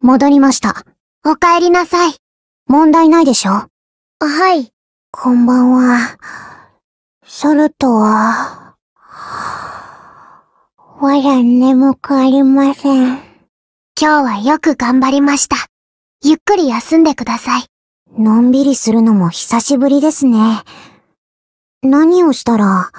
戻りました。お帰りなさい。問題ないでしょはい。こんばんは。ソルトは、わら眠くありません。今日はよく頑張りました。ゆっくり休んでください。のんびりするのも久しぶりですね。何をしたら、